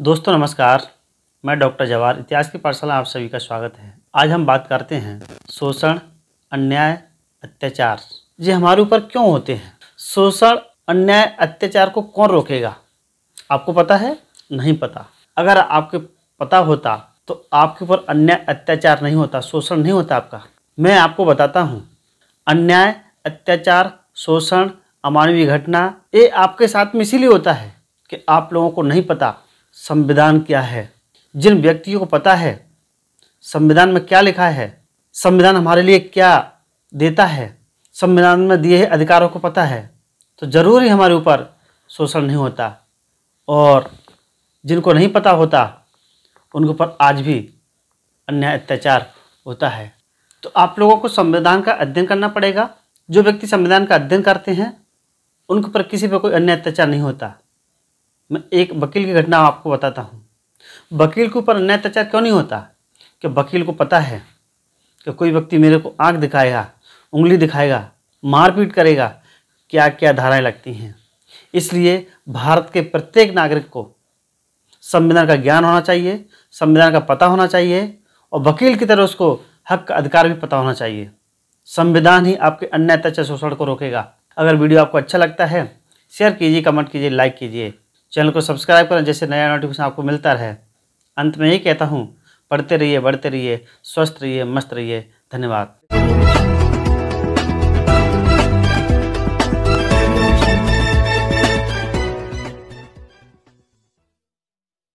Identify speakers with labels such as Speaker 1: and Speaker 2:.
Speaker 1: दोस्तों नमस्कार मैं डॉक्टर जवाहर इतिहास की पाठशाला आप सभी का स्वागत है आज हम बात करते हैं शोषण अन्याय अत्याचार ये हमारे ऊपर क्यों होते हैं शोषण अन्याय अत्याचार को कौन रोकेगा आपको पता है नहीं पता अगर आपके पता होता तो आपके ऊपर अन्याय अत्याचार नहीं होता शोषण नहीं होता आपका मैं आपको बताता हूँ अन्याय अत्याचार शोषण अमानवीय घटना ये आपके साथ में इसीलिए होता है कि आप लोगों को नहीं पता संविधान क्या है जिन व्यक्तियों को पता है संविधान में क्या लिखा है संविधान हमारे लिए क्या देता है संविधान में दिए अधिकारों को पता है तो ज़रूर ही हमारे ऊपर शोषण नहीं होता और जिनको नहीं पता होता उनके ऊपर आज भी अन्याय अत्याचार होता है तो आप लोगों को संविधान का अध्ययन करना पड़ेगा जो व्यक्ति संविधान का अध्ययन करते हैं उनके ऊपर किसी पर कोई अन्याय अत्याचार नहीं होता मैं एक वकील की घटना आपको बताता हूँ वकील के ऊपर अन्याय अत्याचार क्यों नहीं होता कि वकील को पता है कि कोई व्यक्ति मेरे को आँख दिखाएगा उंगली दिखाएगा मारपीट करेगा क्या क्या धाराएं लगती हैं इसलिए भारत के प्रत्येक नागरिक को संविधान का ज्ञान होना चाहिए संविधान का पता होना चाहिए और वकील की तरह उसको हक का अधिकार भी पता होना चाहिए संविधान ही आपके अन्य अत्याचार शोषण को रोकेगा अगर वीडियो आपको अच्छा लगता है शेयर कीजिए कमेंट कीजिए लाइक कीजिए चैनल को सब्सक्राइब करें जैसे नया नोटिफिकेशन आपको मिलता रहे अंत में यही कहता हूँ पढ़ते रहिए बढ़ते रहिए स्वस्थ रहिए मस्त रहिए धन्यवाद